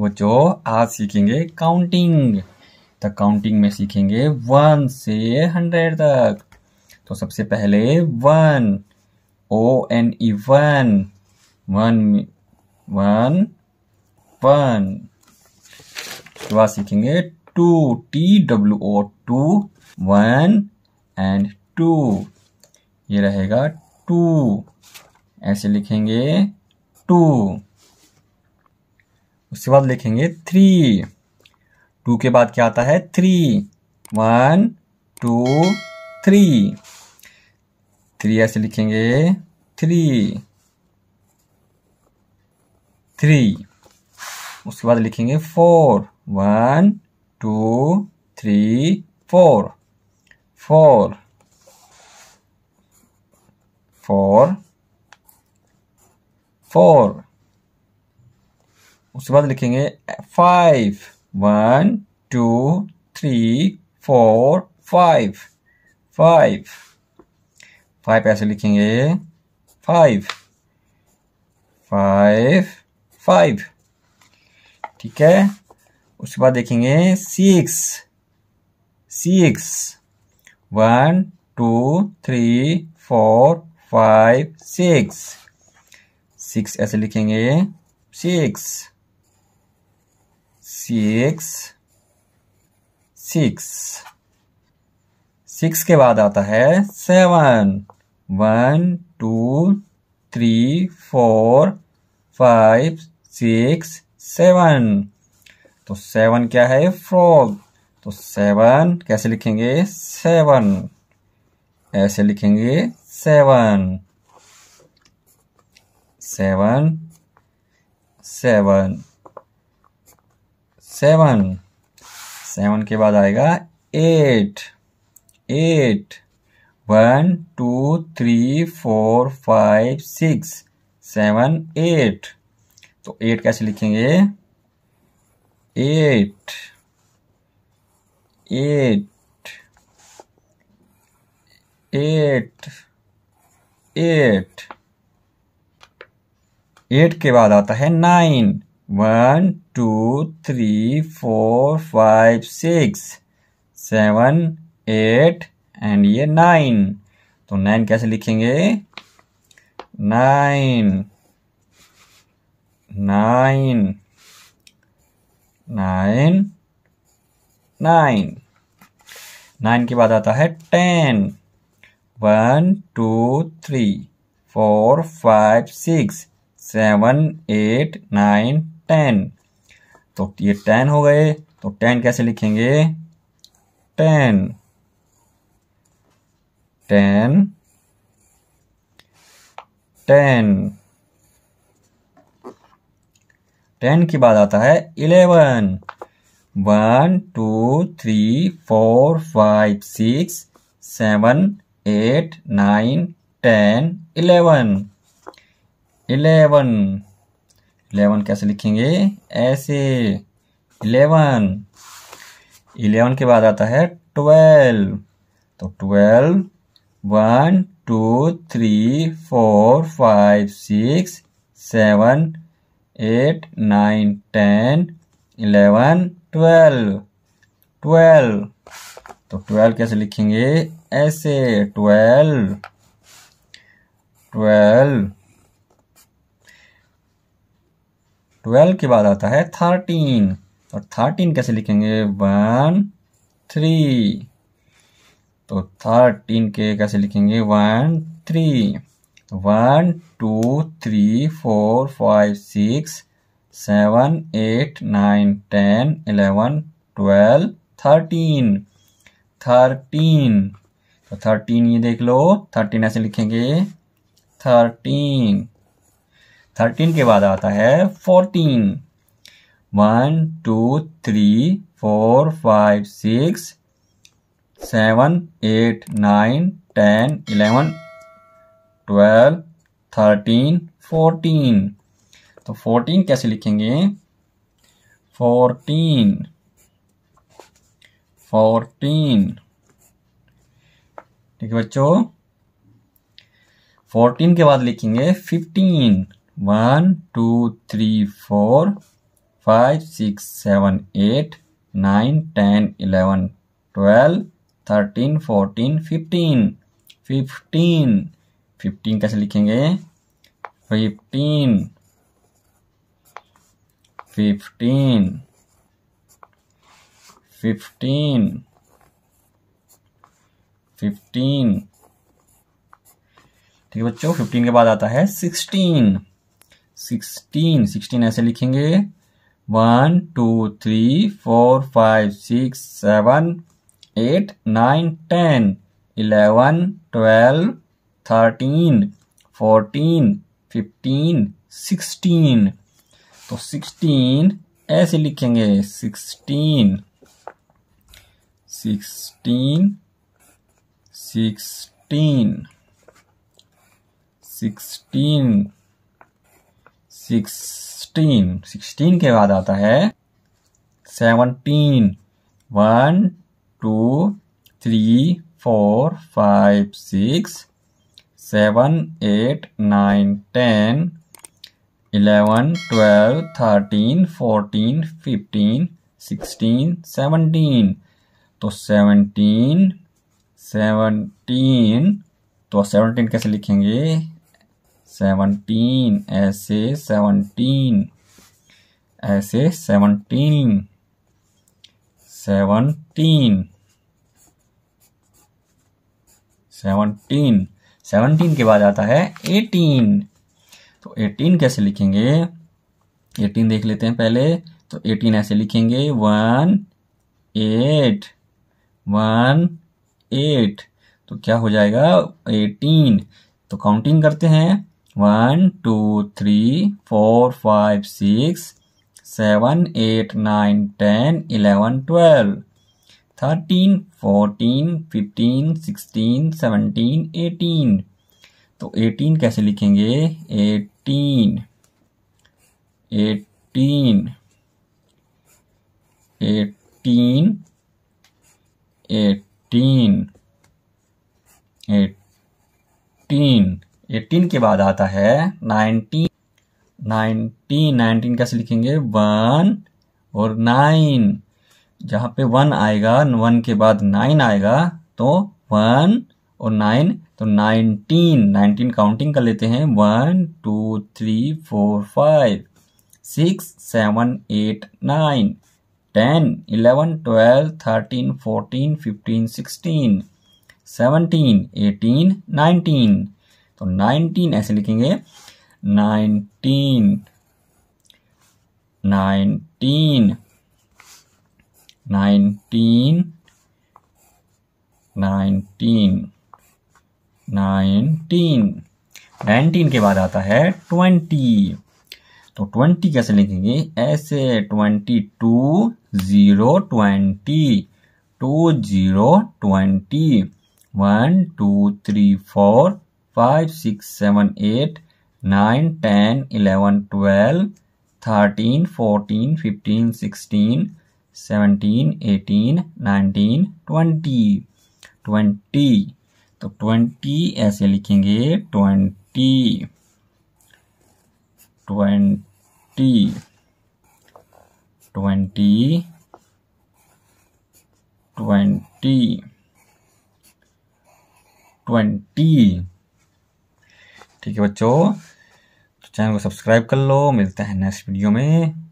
बच्चों आज सीखेंगे काउंटिंग तो काउंटिंग में सीखेंगे वन से हंड्रेड तक तो सबसे पहले one O N E one one one one उसके बाद सीखेंगे two T W O two one and two ये रहेगा टू ऐसे लिखेंगे टू उसके बाद लिखेंगे थ्री टू के बाद क्या आता है three one two three three ऐसे लिखेंगे थ्री थ्री उसके बाद लिखेंगे four one two three four four four four उसके बाद लिखेंगे five one two three four five five five five लिखेंगे फाइव फाइव फाइव ठीक है उसके बाद देखेंगे six six one two three four five six six ऐसे लिखेंगे सिक्स सिक्स सिक्स सिक्स के बाद आता है seven one two three four five six seven तो सेवन क्या है फ्रॉग तो सेवन कैसे लिखेंगे सेवन ऐसे लिखेंगे seven seven seven seven seven के बाद आएगा eight eight one two three four five six seven eight तो एट कैसे लिखेंगे eight eight eight eight eight के बाद आता है nine one two three four five six seven eight and ये नाइन तो नाइन कैसे लिखेंगे nine nine nine nine nine के बाद आता है ten one two three four five six seven eight nine ten तो ये टेन हो गए तो टेन कैसे लिखेंगे टेन टेन टेन टेन के बाद आता है eleven one two three four five six seven eight nine ten eleven eleven eleven कैसे लिखेंगे ऐसे इलेवन इलेवन के बाद आता है ट्वेल्व तो twelve one two three four five six seven eight nine ten eleven twelve twelve तो twelve कैसे लिखेंगे ऐसे ट्वेल्व ट्वेल्व ट्वेल्व के बाद आता है थर्टीन और थर्टीन कैसे लिखेंगे वन थ्री तो थर्टीन के कैसे लिखेंगे वन थ्री तो one two three four five six seven eight nine ten eleven twelve thirteen thirteen तो थर्टीन ये देख लो थर्टीन ऐसे लिखेंगे थर्टीन थर्टीन के बाद आता है fourteen one two three four five six seven eight nine ten eleven twelve thirteen fourteen तो फोर्टीन कैसे लिखेंगे फोर्टीन फोर्टीन ठीक है बच्चों फोर्टीन के बाद लिखेंगे fifteen one two three four five six seven eight nine ten eleven twelve thirteen fourteen fifteen fifteen fifteen कैसे लिखेंगे फिफ्टीन फिफ्टीन फिफ्टीन फिफ्टीन ठीक है बच्चों फिफ्टीन के बाद आता है सिक्सटीन सिक्सटीन सिक्सटीन ऐसे लिखेंगे one two three four five six seven eight nine ten eleven twelve thirteen fourteen fifteen sixteen तो सिक्सटीन ऐसे लिखेंगे sixteen sixteen sixteen sixteen sixteen sixteen के बाद आता है seventeen one two three four five six seven eight nine ten eleven twelve thirteen fourteen fifteen sixteen seventeen तो seventeen seventeen तो seventeen कैसे लिखेंगे सेवनटीन ऐसे सेवनटीन ऐसे सेवनटीन सेवनटीन सेवनटीन सेवनटीन के बाद आता है एटीन तो एटीन कैसे लिखेंगे एटीन देख लेते हैं पहले तो एटीन ऐसे लिखेंगे वन एट वन एट तो क्या हो जाएगा एटीन तो काउंटिंग करते हैं one two three four five six seven eight nine ten eleven twelve thirteen fourteen fifteen sixteen seventeen eighteen तो एटीन कैसे लिखेंगे eighteen eighteen eighteen eighteen eighteen eighteen के बाद आता है नाइनटीन नाइनटीन नाइनटीन कैसे लिखेंगे वन और नाइन जहाँ पे वन आएगा वन के बाद नाइन आएगा तो वन और नाइन तो नाइनटीन नाइनटीन काउंटिंग कर लेते हैं one two three four five six seven eight nine ten eleven twelve thirteen fourteen fifteen sixteen seventeen eighteen nineteen तो नाइनटीन ऐसे लिखेंगे nineteen nineteen nineteen nineteen nineteen nineteen के बाद आता है ट्वेंटी तो ट्वेंटी कैसे लिखेंगे ऐसे twenty two zero twenty two zero twenty one two three four five six seven eight nine ten eleven twelve thirteen fourteen fifteen sixteen seventeen eighteen nineteen twenty twenty तो twenty ऐसे लिखेंगे twenty twenty twenty twenty twenty ठीक है बच्चों तो channel को subscribe कर लो मिलते हैं नेक्स्ट वीडियो में